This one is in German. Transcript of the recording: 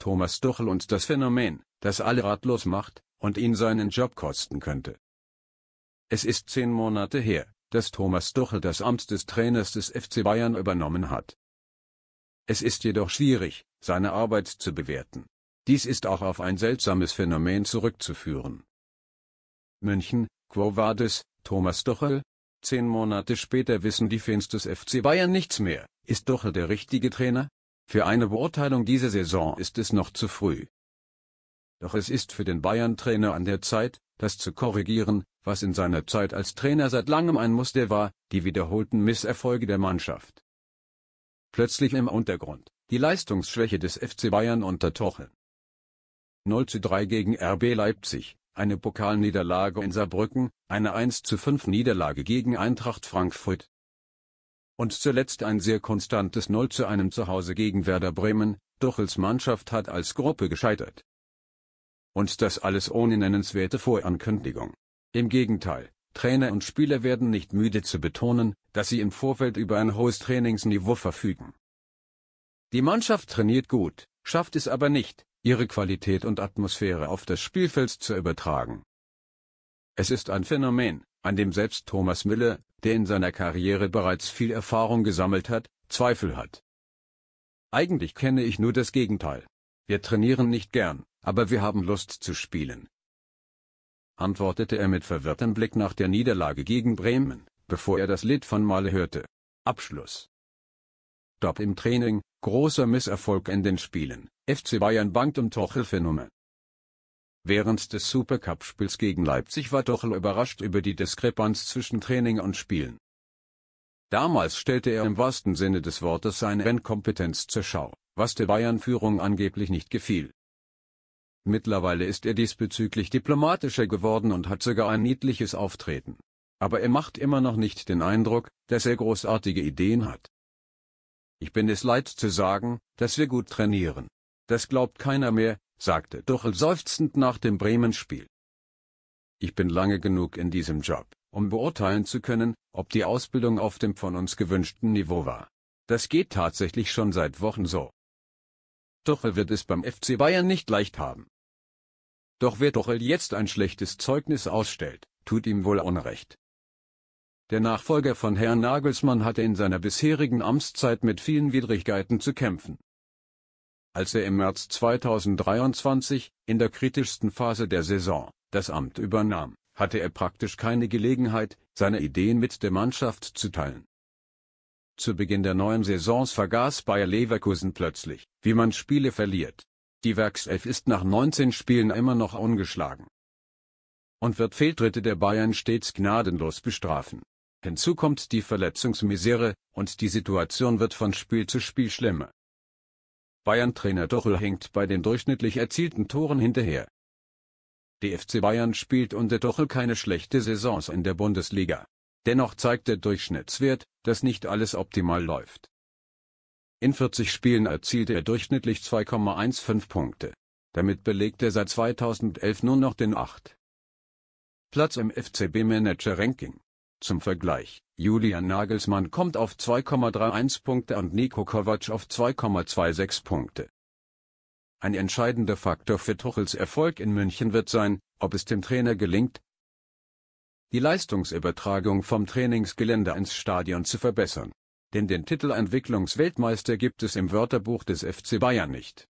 Thomas Tuchel und das Phänomen, das alle ratlos macht und ihn seinen Job kosten könnte. Es ist zehn Monate her, dass Thomas Tuchel das Amt des Trainers des FC Bayern übernommen hat. Es ist jedoch schwierig, seine Arbeit zu bewerten. Dies ist auch auf ein seltsames Phänomen zurückzuführen. München, Quo Vadis, Thomas Tuchel? Zehn Monate später wissen die Fans des FC Bayern nichts mehr. Ist Tuchel der richtige Trainer? Für eine Beurteilung dieser Saison ist es noch zu früh. Doch es ist für den Bayern-Trainer an der Zeit, das zu korrigieren, was in seiner Zeit als Trainer seit langem ein Muster war, die wiederholten Misserfolge der Mannschaft. Plötzlich im Untergrund, die Leistungsschwäche des FC Bayern unter Tuchel. 0 zu 3 gegen RB Leipzig, eine Pokalniederlage in Saarbrücken, eine 1 zu 5 Niederlage gegen Eintracht Frankfurt, und zuletzt ein sehr konstantes 0 zu einem Zuhause gegen Werder Bremen, doch als Mannschaft hat als Gruppe gescheitert. Und das alles ohne nennenswerte Vorankündigung. Im Gegenteil, Trainer und Spieler werden nicht müde zu betonen, dass sie im Vorfeld über ein hohes Trainingsniveau verfügen. Die Mannschaft trainiert gut, schafft es aber nicht, ihre Qualität und Atmosphäre auf das Spielfeld zu übertragen. Es ist ein Phänomen, an dem selbst Thomas Mille, der in seiner Karriere bereits viel Erfahrung gesammelt hat, Zweifel hat. Eigentlich kenne ich nur das Gegenteil. Wir trainieren nicht gern, aber wir haben Lust zu spielen. Antwortete er mit verwirrtem Blick nach der Niederlage gegen Bremen, bevor er das Lied von Male hörte. Abschluss. Stopp im Training, großer Misserfolg in den Spielen, FC Bayern bangt um Torhilfenummer. Während des Supercup-Spiels gegen Leipzig war Tuchel überrascht über die Diskrepanz zwischen Training und Spielen. Damals stellte er im wahrsten Sinne des Wortes seine Inkompetenz zur Schau, was der Bayern-Führung angeblich nicht gefiel. Mittlerweile ist er diesbezüglich diplomatischer geworden und hat sogar ein niedliches Auftreten. Aber er macht immer noch nicht den Eindruck, dass er großartige Ideen hat. Ich bin es leid zu sagen, dass wir gut trainieren. Das glaubt keiner mehr, sagte Duchel seufzend nach dem Bremen-Spiel. Ich bin lange genug in diesem Job, um beurteilen zu können, ob die Ausbildung auf dem von uns gewünschten Niveau war. Das geht tatsächlich schon seit Wochen so. Tuchel wird es beim FC Bayern nicht leicht haben. Doch wer Tuchel jetzt ein schlechtes Zeugnis ausstellt, tut ihm wohl Unrecht. Der Nachfolger von Herrn Nagelsmann hatte in seiner bisherigen Amtszeit mit vielen Widrigkeiten zu kämpfen als er im März 2023, in der kritischsten Phase der Saison, das Amt übernahm, hatte er praktisch keine Gelegenheit, seine Ideen mit der Mannschaft zu teilen. Zu Beginn der neuen Saisons vergaß Bayer Leverkusen plötzlich, wie man Spiele verliert. Die Werkself ist nach 19 Spielen immer noch ungeschlagen und wird Fehltritte der Bayern stets gnadenlos bestrafen. Hinzu kommt die Verletzungsmisere, und die Situation wird von Spiel zu Spiel schlimmer. Bayern-Trainer Tuchel hängt bei den durchschnittlich erzielten Toren hinterher. Die FC Bayern spielt unter Tuchel keine schlechte Saisons in der Bundesliga. Dennoch zeigt der Durchschnittswert, dass nicht alles optimal läuft. In 40 Spielen erzielte er durchschnittlich 2,15 Punkte. Damit belegt er seit 2011 nur noch den 8. Platz im FCB Manager Ranking. Zum Vergleich, Julian Nagelsmann kommt auf 2,31 Punkte und Niko Kovac auf 2,26 Punkte. Ein entscheidender Faktor für Tuchels Erfolg in München wird sein, ob es dem Trainer gelingt, die Leistungsübertragung vom Trainingsgelände ins Stadion zu verbessern. Denn den Titel Entwicklungsweltmeister gibt es im Wörterbuch des FC Bayern nicht.